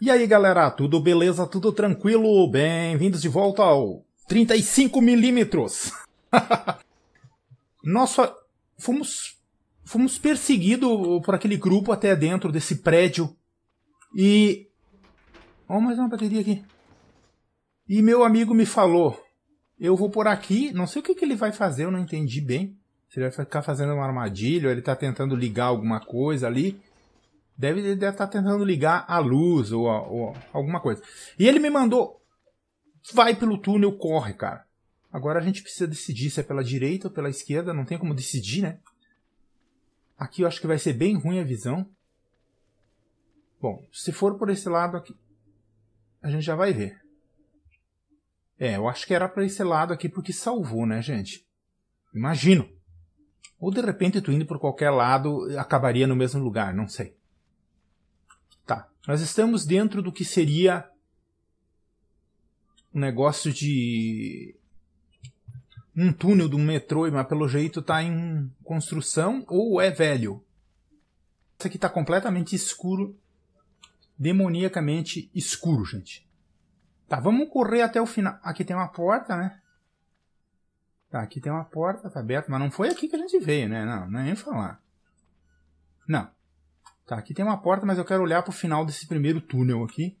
E aí galera, tudo beleza? Tudo tranquilo? Bem-vindos de volta ao 35mm! Nossa, fomos, fomos perseguidos por aquele grupo até dentro desse prédio e... Ó, oh, mais uma bateria aqui. E meu amigo me falou, eu vou por aqui, não sei o que, que ele vai fazer, eu não entendi bem. Se ele vai ficar fazendo uma armadilha, ou ele está tentando ligar alguma coisa ali. Deve, ele deve estar tá tentando ligar a luz ou, a, ou alguma coisa. E ele me mandou. Vai pelo túnel, corre, cara. Agora a gente precisa decidir se é pela direita ou pela esquerda. Não tem como decidir, né? Aqui eu acho que vai ser bem ruim a visão. Bom, se for por esse lado aqui, a gente já vai ver. É, eu acho que era para esse lado aqui porque salvou, né, gente? Imagino. Ou de repente tu indo por qualquer lado acabaria no mesmo lugar, não sei. Tá. Nós estamos dentro do que seria um negócio de um túnel do metrô, mas pelo jeito tá em construção ou é velho. Isso aqui tá completamente escuro, demoniacamente escuro, gente. Tá, vamos correr até o final. Aqui tem uma porta, né? Tá, aqui tem uma porta, tá aberta, mas não foi aqui que a gente veio, né? Não, é nem falar. Não. Tá, aqui tem uma porta, mas eu quero olhar pro final desse primeiro túnel aqui.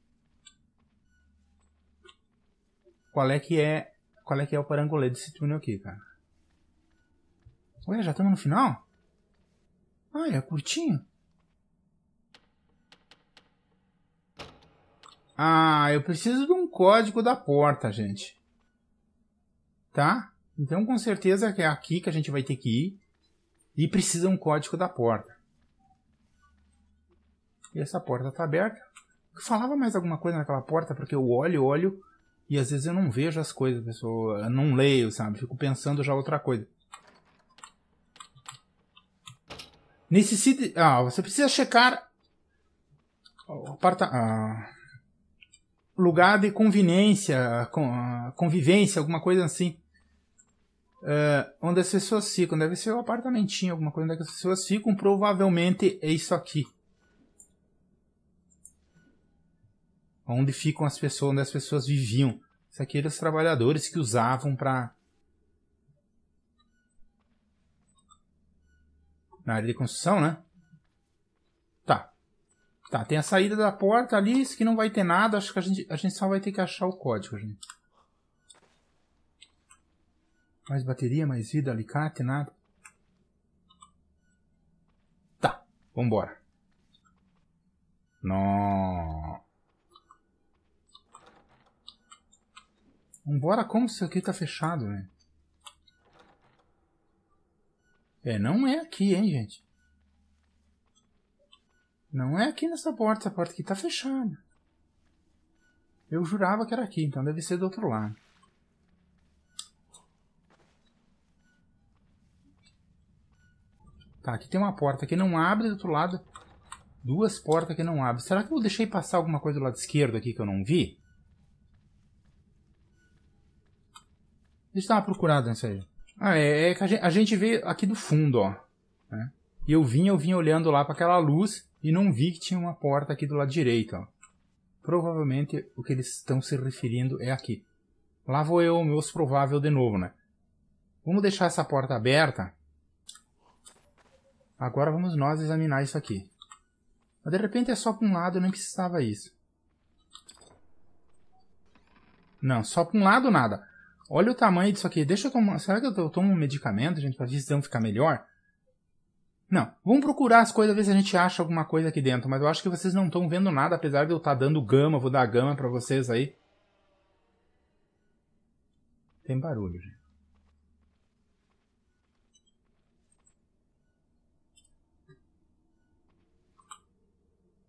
Qual é que é, qual é, que é o parangolê desse túnel aqui, cara? Olha, já estamos no final? Ah, é curtinho. Ah, eu preciso de um código da porta, gente. Tá? Então, com certeza que é aqui que a gente vai ter que ir. E precisa um código da porta. E essa porta está aberta. Eu falava mais alguma coisa naquela porta, porque eu olho, olho, e às vezes eu não vejo as coisas, pessoal. Eu não leio, sabe? Fico pensando já outra coisa. Necessite. Ah, você precisa checar. Aparta... Ah, lugar de conveniência, ah, convivência, alguma coisa assim. Uh, onde as pessoas ficam. Deve ser o um apartamentinho, alguma coisa onde as pessoas ficam. Provavelmente é isso aqui. onde ficam as pessoas, onde as pessoas viviam. Isso aqui eram é os trabalhadores que usavam para na área de construção, né? Tá. Tá, tem a saída da porta ali, isso que não vai ter nada, acho que a gente, a gente só vai ter que achar o código, gente. Mais bateria, mais vida, alicate, nada. Tá, vambora. Nossa. Vambora, como isso aqui tá fechado, né? É, não é aqui, hein, gente? Não é aqui nessa porta, essa porta aqui tá fechada. Eu jurava que era aqui, então deve ser do outro lado. Tá, aqui tem uma porta que não abre, do outro lado duas portas que não abrem. Será que eu deixei passar alguma coisa do lado esquerdo aqui que eu não vi? gente tava procurado nessa aí. Ah, é, é que a gente, a gente, vê aqui do fundo, ó. Né? E eu vim, eu vim olhando lá para aquela luz e não vi que tinha uma porta aqui do lado direito, ó. Provavelmente o que eles estão se referindo é aqui. Lá vou eu, meus provável de novo, né? Vamos deixar essa porta aberta. Agora vamos nós examinar isso aqui. Mas de repente é só para um lado, eu nem precisava isso. Não, só para um lado nada. Olha o tamanho disso aqui. Deixa eu tomar. Será que eu tomo um medicamento, gente, pra ver se ficar melhor? Não. Vamos procurar as coisas, ver se a gente acha alguma coisa aqui dentro. Mas eu acho que vocês não estão vendo nada, apesar de eu estar tá dando gama. Vou dar gama pra vocês aí. Tem barulho, gente.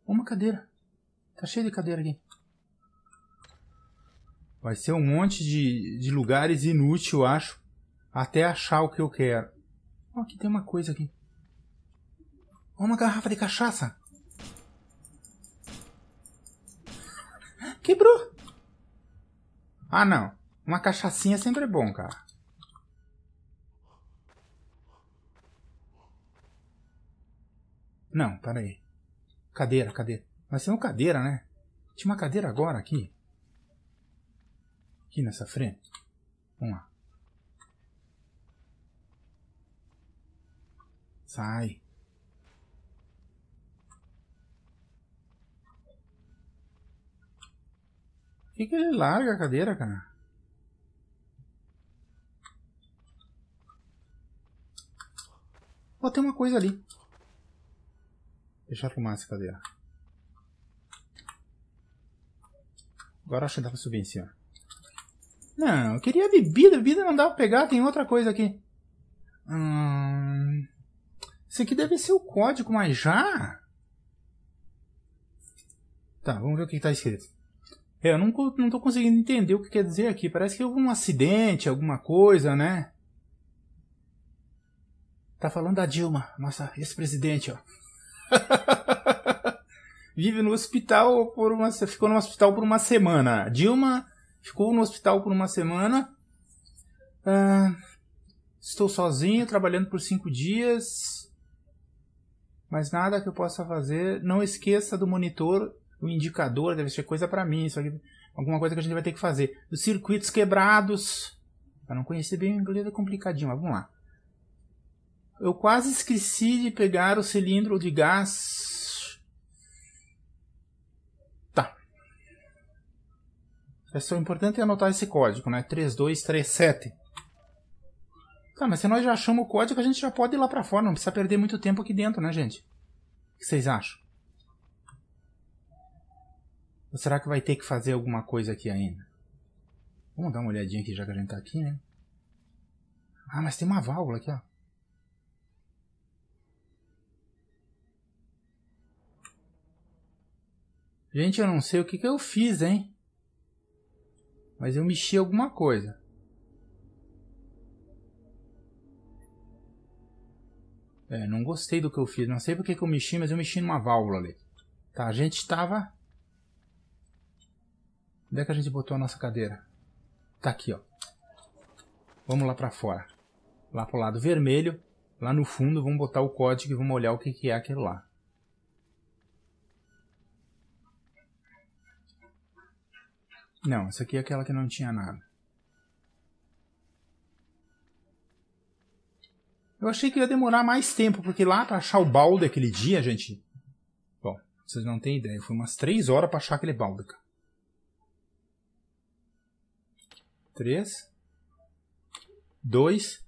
Uma cadeira. Tá cheio de cadeira aqui. Vai ser um monte de, de lugares inútil, eu acho, até achar o que eu quero. Oh, aqui tem uma coisa aqui. Oh, uma garrafa de cachaça. Quebrou. Ah, não. Uma cachaçinha sempre é bom, cara. Não, peraí. Cadeira, cadeira. Vai ser uma cadeira, né? Tinha uma cadeira agora aqui. Aqui nessa frente. Vamos lá. Sai. Por que, que ele larga a cadeira, cara? Ó, oh, tem uma coisa ali. Deixa eu arrumar essa cadeira. Agora acho que dá pra subir em cima. Não, eu queria bebida, bebida não dá pra pegar, tem outra coisa aqui. Hum, isso aqui deve ser o código, mas já? Tá, vamos ver o que está escrito. É, eu não, não tô conseguindo entender o que quer dizer aqui. Parece que houve é um acidente, alguma coisa, né? Tá falando da Dilma, nossa ex-presidente, ó. Vive no hospital por uma... Ficou no hospital por uma semana. Dilma Ficou no hospital por uma semana. Ah, estou sozinho, trabalhando por cinco dias. Mas nada que eu possa fazer. Não esqueça do monitor, o indicador, deve ser coisa para mim. Isso aqui, alguma coisa que a gente vai ter que fazer. Os circuitos quebrados. Para não conhecer bem o inglês é complicadinho, mas vamos lá. Eu quase esqueci de pegar o cilindro de gás É só importante é anotar esse código, né? 3237. Tá, mas se nós já achamos o código, a gente já pode ir lá pra fora. Não precisa perder muito tempo aqui dentro, né, gente? O que vocês acham? Ou será que vai ter que fazer alguma coisa aqui ainda? Vamos dar uma olhadinha aqui, já que a gente tá aqui, né? Ah, mas tem uma válvula aqui, ó. Gente, eu não sei o que, que eu fiz, hein? Mas eu mexi alguma coisa. É, não gostei do que eu fiz. Não sei porque que eu mexi, mas eu mexi numa válvula ali. Tá, a gente estava... Onde é que a gente botou a nossa cadeira? Tá aqui, ó. Vamos lá pra fora. Lá pro lado vermelho. Lá no fundo, vamos botar o código e vamos olhar o que, que é aquilo lá. Não, essa aqui é aquela que não tinha nada. Eu achei que ia demorar mais tempo, porque lá pra achar o balde aquele dia, gente... Bom, vocês não têm ideia. Foi umas 3 horas pra achar aquele balde, cara. 3. 2.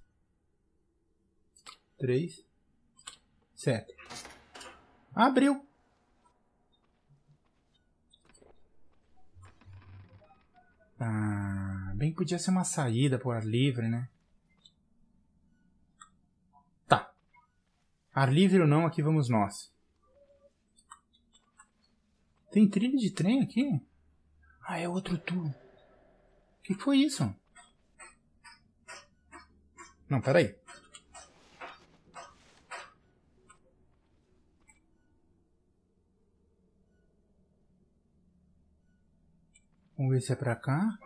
3. 7. Abriu. Ah, bem que podia ser uma saída pro ar livre, né? Tá. Ar livre ou não, aqui vamos nós. Tem trilha de trem aqui? Ah, é outro tubo. O que foi isso? Não, peraí. Vamos ver se é pra cá.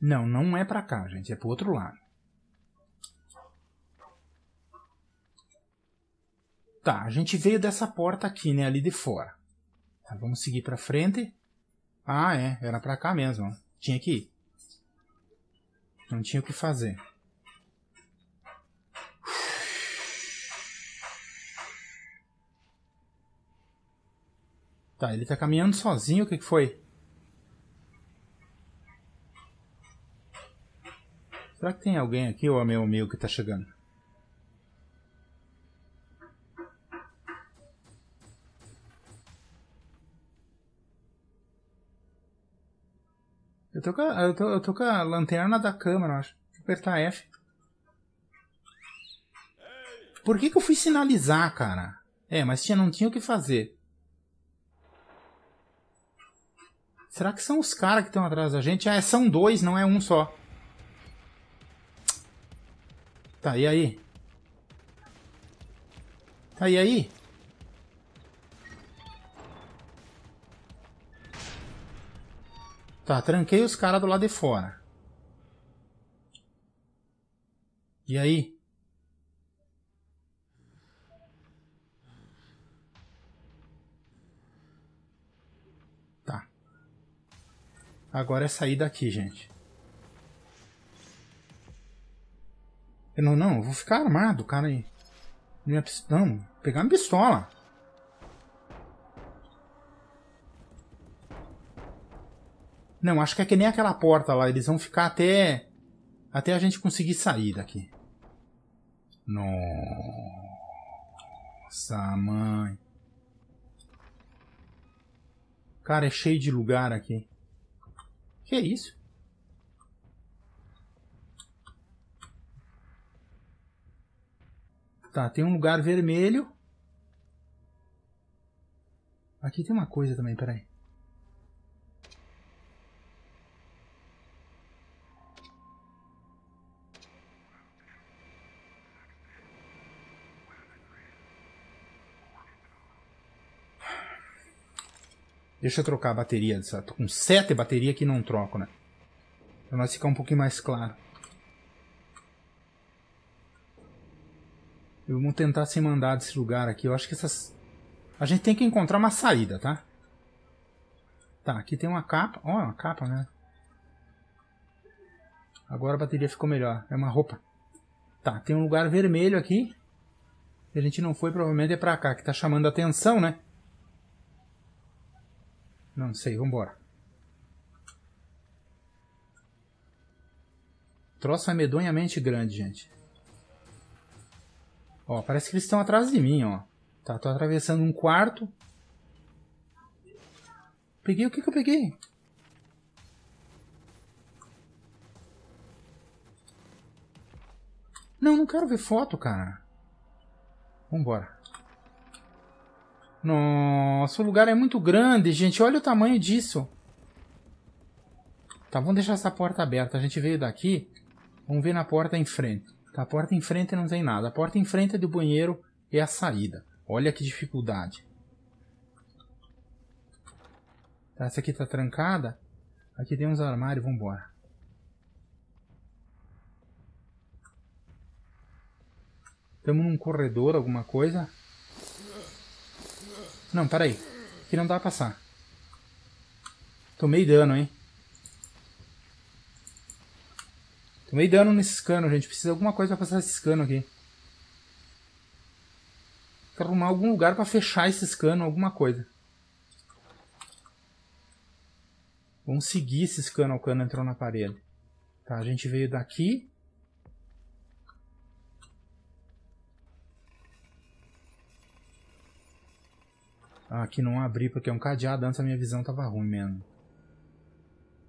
Não, não é pra cá, gente. É pro outro lado. Tá, a gente veio dessa porta aqui, né? Ali de fora. Tá, vamos seguir pra frente. Ah, é. Era pra cá mesmo. Tinha que ir. Não tinha o que fazer. Tá, ele tá caminhando sozinho, o que, que foi? Será que tem alguém aqui ou é meu amigo que tá chegando? Eu tô, com a, eu, tô, eu tô com a lanterna da câmera, acho. Vou apertar F. Por que que eu fui sinalizar, cara? É, mas tinha, não tinha o que fazer. Será que são os caras que estão atrás da gente? Ah, são dois, não é um só. Tá, e aí? Tá, e aí? Tá, tranquei os caras do lado de fora. E aí? Agora é sair daqui, gente. Eu não, não, eu vou ficar armado, cara. Aí. Minha, é não, pegar uma pistola. Não, acho que é que nem aquela porta lá. Eles vão ficar até... Até a gente conseguir sair daqui. Nossa, mãe. Cara, é cheio de lugar aqui. Que é isso? Tá, tem um lugar vermelho. Aqui tem uma coisa também, peraí. Deixa eu trocar a bateria dessa. Tô com sete bateria que não troco, né? Pra nós ficar um pouquinho mais claro. Eu vou tentar se mandar desse lugar aqui. Eu acho que essas... A gente tem que encontrar uma saída, tá? Tá, aqui tem uma capa. Ó, oh, uma capa, né? Agora a bateria ficou melhor. É uma roupa. Tá, tem um lugar vermelho aqui. A gente não foi, provavelmente é pra cá, que tá chamando a atenção, né? Não sei, vambora. Troço amedonhamente grande, gente. Ó, parece que eles estão atrás de mim, ó. Tá, tô atravessando um quarto. Peguei o que que eu peguei? Não, não quero ver foto, cara. Vambora. Nossa, o lugar é muito grande, gente. Olha o tamanho disso. Tá, vamos deixar essa porta aberta. A gente veio daqui. Vamos ver na porta em frente. Tá, a porta em frente não tem nada. A porta em frente é do banheiro é a saída. Olha que dificuldade. Tá, essa aqui tá trancada. Aqui tem uns armários, embora. Estamos num corredor, alguma coisa. Não, peraí. Aqui não dá pra passar. Tomei dano, hein? Tomei dano nesse cano, gente. Precisa de alguma coisa pra passar esse cano aqui. Quero arrumar algum lugar pra fechar esse cano, alguma coisa. Vamos seguir esse cano. O cano entrou na parede. Tá, a gente veio daqui. aqui não abri porque é um cadeado, antes a minha visão tava ruim mesmo.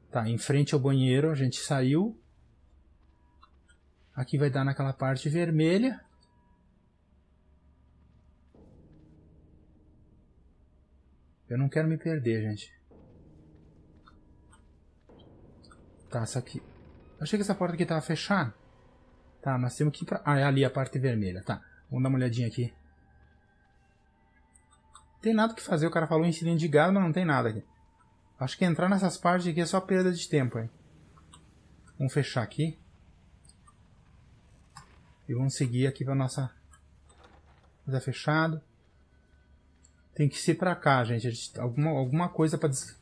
Tá, em frente ao banheiro a gente saiu. Aqui vai dar naquela parte vermelha. Eu não quero me perder, gente. Tá, essa aqui... Eu achei que essa porta aqui tava fechada. Tá, nós temos que ir pra... Ah, é ali a parte vermelha, tá. Vamos dar uma olhadinha aqui. Tem nada que fazer, o cara falou cilindro de gado, mas não tem nada aqui. Acho que entrar nessas partes aqui é só perda de tempo, hein? Vamos fechar aqui. E vamos seguir aqui para nossa... Já fechado. Tem que ser para cá, gente. Alguma, alguma coisa para... Des...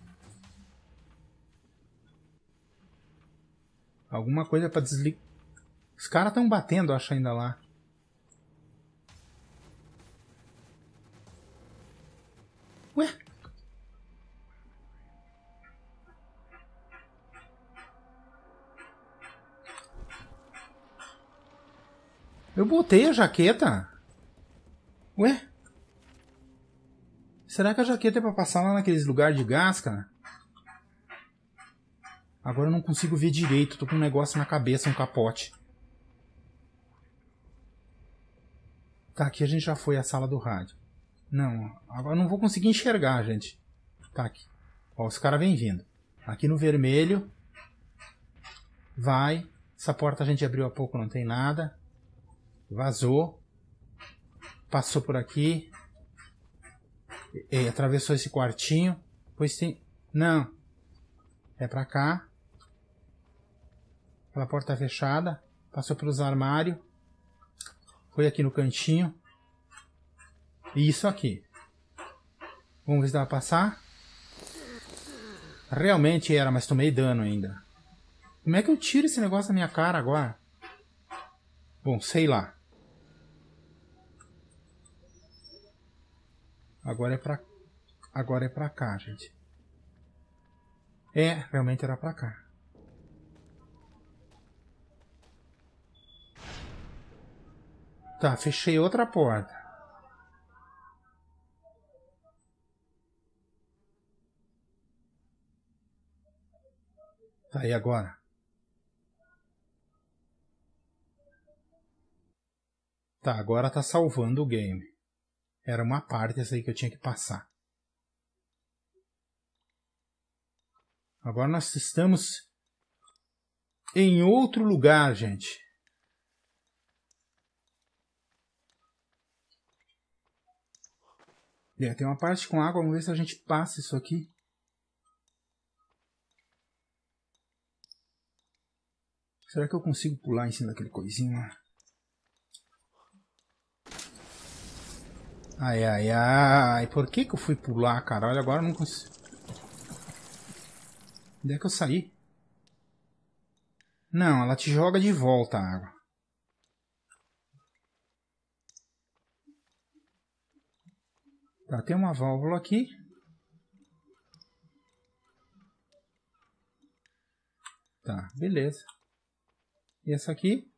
Alguma coisa para desligar... Os caras estão batendo, acho, ainda lá. Eu botei a jaqueta. Ué? Será que a jaqueta é pra passar lá naqueles lugares de gás, cara? Agora eu não consigo ver direito. Tô com um negócio na cabeça, um capote. Tá, aqui a gente já foi à sala do rádio. Não, agora não vou conseguir enxergar, gente. Tá aqui. Ó, os caras vêm vindo. Aqui no vermelho. Vai. Essa porta a gente abriu há pouco, não tem nada vazou, passou por aqui, e, e, atravessou esse quartinho, pois tem. Não! É pra cá. Aquela porta fechada, passou pelos armários, foi aqui no cantinho. E isso aqui. Vamos ver se dá pra passar. Realmente era, mas tomei dano ainda. Como é que eu tiro esse negócio da minha cara agora? Bom, sei lá. Agora é pra... Agora é pra cá, gente. É, realmente era pra cá. Tá, fechei outra porta. Tá, e agora? Tá, agora tá salvando o game. Era uma parte essa aí que eu tinha que passar. Agora nós estamos em outro lugar, gente. É, tem uma parte com água, vamos ver se a gente passa isso aqui. Será que eu consigo pular em cima daquele coisinho lá? Ai, ai, ai. Por que que eu fui pular, caralho? Agora eu não consigo. Onde é que eu saí? Não, ela te joga de volta a água. Tá, tem uma válvula aqui. Tá, beleza. E essa aqui?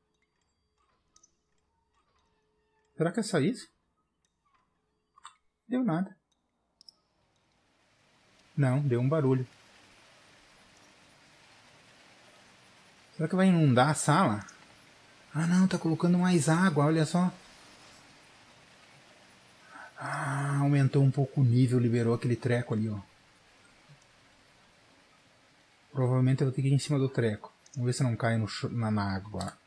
Será que é só isso? Deu nada. Não, deu um barulho. Será que vai inundar a sala? Ah não, tá colocando mais água, olha só. Ah, aumentou um pouco o nível, liberou aquele treco ali, ó. Provavelmente eu vou ter que ir em cima do treco. Vamos ver se não cai no, na, na água.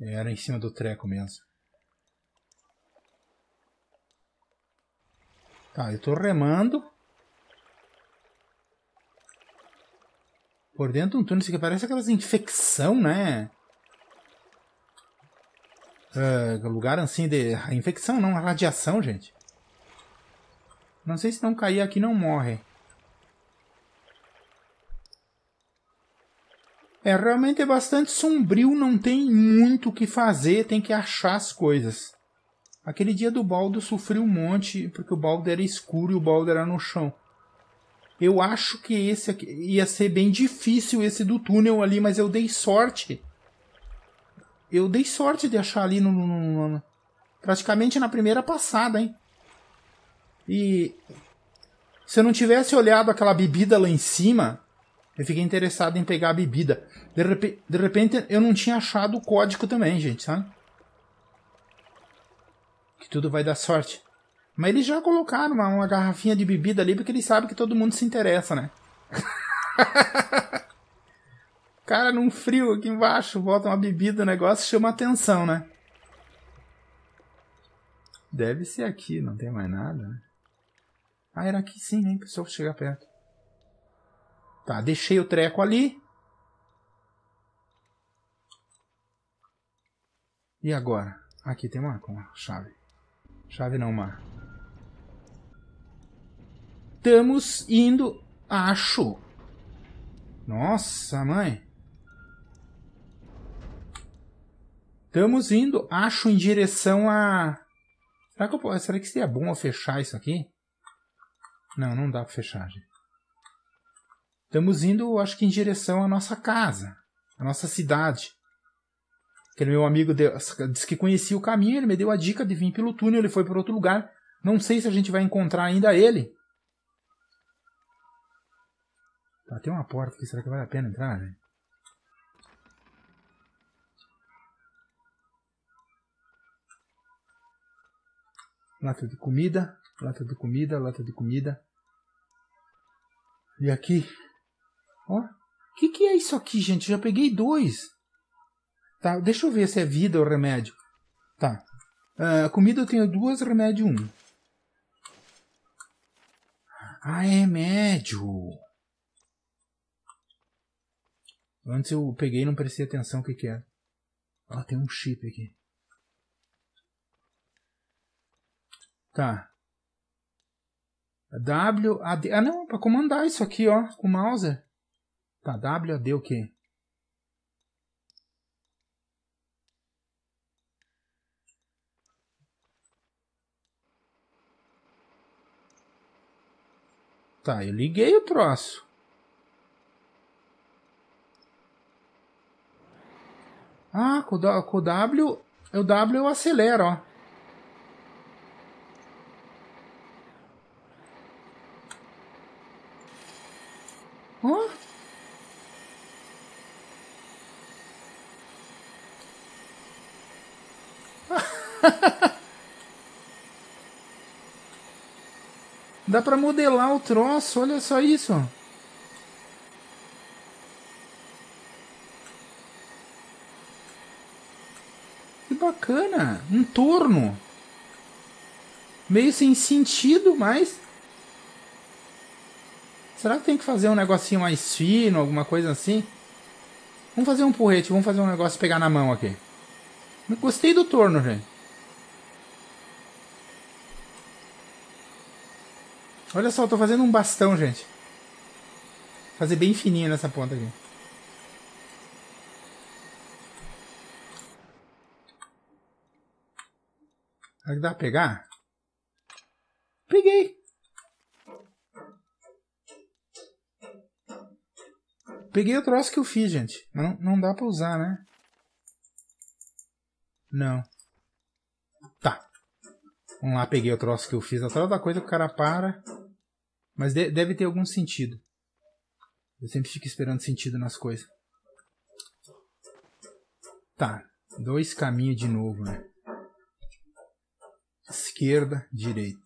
Era em cima do treco mesmo. Tá, eu tô remando. Por dentro de um túnel, isso aqui parece aquelas infecção, né? Uh, lugar assim de... Infecção não, radiação, gente. Não sei se não cair aqui não morre. É, realmente é bastante sombrio, não tem muito o que fazer, tem que achar as coisas. Aquele dia do Baldo sofri um monte, porque o Baldo era escuro e o Baldo era no chão. Eu acho que esse aqui ia ser bem difícil esse do túnel ali, mas eu dei sorte. Eu dei sorte de achar ali no, no, no, no praticamente na primeira passada, hein? E se eu não tivesse olhado aquela bebida lá em cima, eu fiquei interessado em pegar a bebida. De, rep de repente, eu não tinha achado o código também, gente, sabe? Que tudo vai dar sorte. Mas eles já colocaram uma, uma garrafinha de bebida ali porque eles sabem que todo mundo se interessa, né? Cara, num frio aqui embaixo, bota uma bebida, o negócio chama atenção, né? Deve ser aqui, não tem mais nada, né? Ah, era aqui sim, hein, precisou chegar perto. Tá, deixei o treco ali. E agora? Aqui tem uma, uma chave. Chave não, uma. Estamos indo, acho. Nossa, mãe. Estamos indo, acho, em direção a... Será que, eu... Será que seria bom eu fechar isso aqui? Não, não dá pra fechar, gente. Estamos indo, acho que, em direção à nossa casa, à nossa cidade. Aquele meu amigo disse que conhecia o caminho, ele me deu a dica de vir pelo túnel, ele foi para outro lugar. Não sei se a gente vai encontrar ainda ele. Tá, tem uma porta aqui, será que vale a pena entrar, né? Lata de comida, lata de comida, lata de comida. E aqui Ó, que que é isso aqui, gente? Eu já peguei dois. Tá, deixa eu ver se é vida ou remédio. Tá. Uh, comida eu tenho duas, remédio um. Ah, é remédio. Antes eu peguei e não prestei atenção o que que era. É. Ó, tem um chip aqui. Tá. W, A, D. Ah, não, pra comandar isso aqui, ó, com o mouse. Tá, W deu o quê? Tá, eu liguei o troço. Ah, com o W, o W eu acelero, ó. Ó. Oh. Dá pra modelar o troço, olha só isso. Que bacana, um torno. Meio sem sentido, mas... Será que tem que fazer um negocinho mais fino, alguma coisa assim? Vamos fazer um porrete, vamos fazer um negócio pegar na mão aqui. Gostei do torno, gente. Olha só, eu tô fazendo um bastão, gente. fazer bem fininho nessa ponta aqui. Será que dá pra pegar? Peguei! Peguei o troço que eu fiz, gente. Mas não, não dá pra usar, né? Não. Tá. Vamos lá, peguei o troço que eu fiz. Atrás da coisa que o cara para. Mas de deve ter algum sentido. Eu sempre fico esperando sentido nas coisas. Tá. Dois caminhos de novo, né? Esquerda, direita.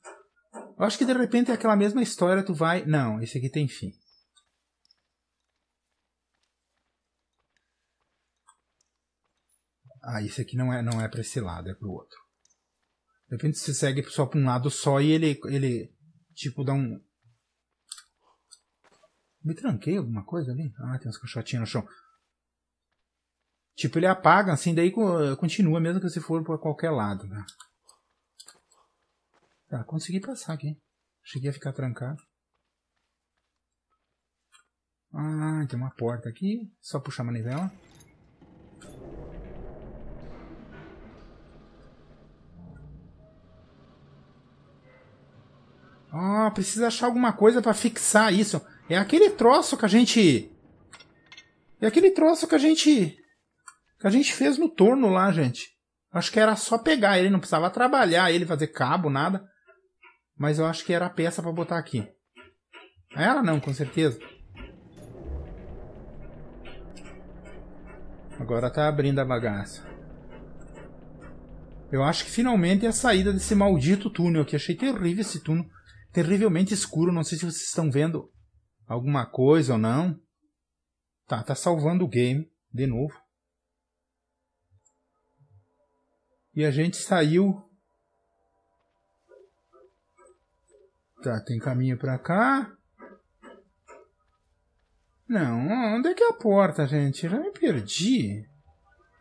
Eu acho que de repente é aquela mesma história, tu vai. Não, esse aqui tem fim. Ah, esse aqui não é, não é pra esse lado, é pro outro. De repente você segue só pra um lado só e ele, ele tipo, dá um, me tranquei alguma coisa ali? Ah, tem uns caixotinhos no chão. Tipo, ele apaga, assim, daí continua, mesmo que você for para qualquer lado, né? Tá, consegui passar aqui. Cheguei a ficar trancado. Ah, tem uma porta aqui. Só puxar a manivela. Ah, precisa achar alguma coisa para fixar isso. É aquele troço que a gente. É aquele troço que a gente. Que a gente fez no torno lá, gente. Acho que era só pegar ele, não precisava trabalhar ele, fazer cabo, nada. Mas eu acho que era a peça para botar aqui. Era não, com certeza. Agora tá abrindo a bagaça. Eu acho que finalmente é a saída desse maldito túnel aqui. Achei terrível esse túnel. Terrivelmente escuro, não sei se vocês estão vendo alguma coisa ou não. Tá, tá salvando o game de novo. E a gente saiu. Tá, tem caminho pra cá. Não, onde é que é a porta, gente? Eu já me perdi.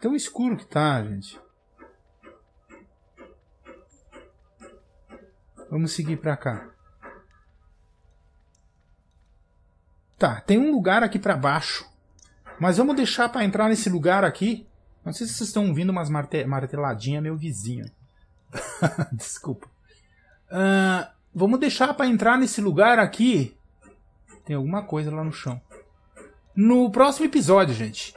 Tão escuro que tá, gente. Vamos seguir pra cá. Tá, tem um lugar aqui para baixo. Mas vamos deixar para entrar nesse lugar aqui. Não sei se vocês estão ouvindo umas marte marteladinhas, meu vizinho. Desculpa. Uh, vamos deixar para entrar nesse lugar aqui. Tem alguma coisa lá no chão. No próximo episódio, gente.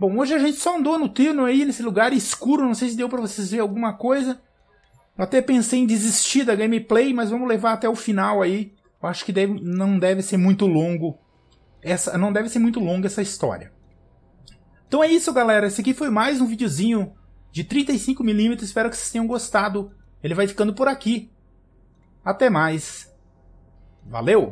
Bom, hoje a gente só andou no terno aí, nesse lugar escuro. Não sei se deu para vocês ver alguma coisa. Eu até pensei em desistir da gameplay, mas vamos levar até o final aí eu acho que deve, não deve ser muito longo. Essa, não deve ser muito longa essa história. Então é isso, galera. Esse aqui foi mais um videozinho de 35mm. Espero que vocês tenham gostado. Ele vai ficando por aqui. Até mais. Valeu!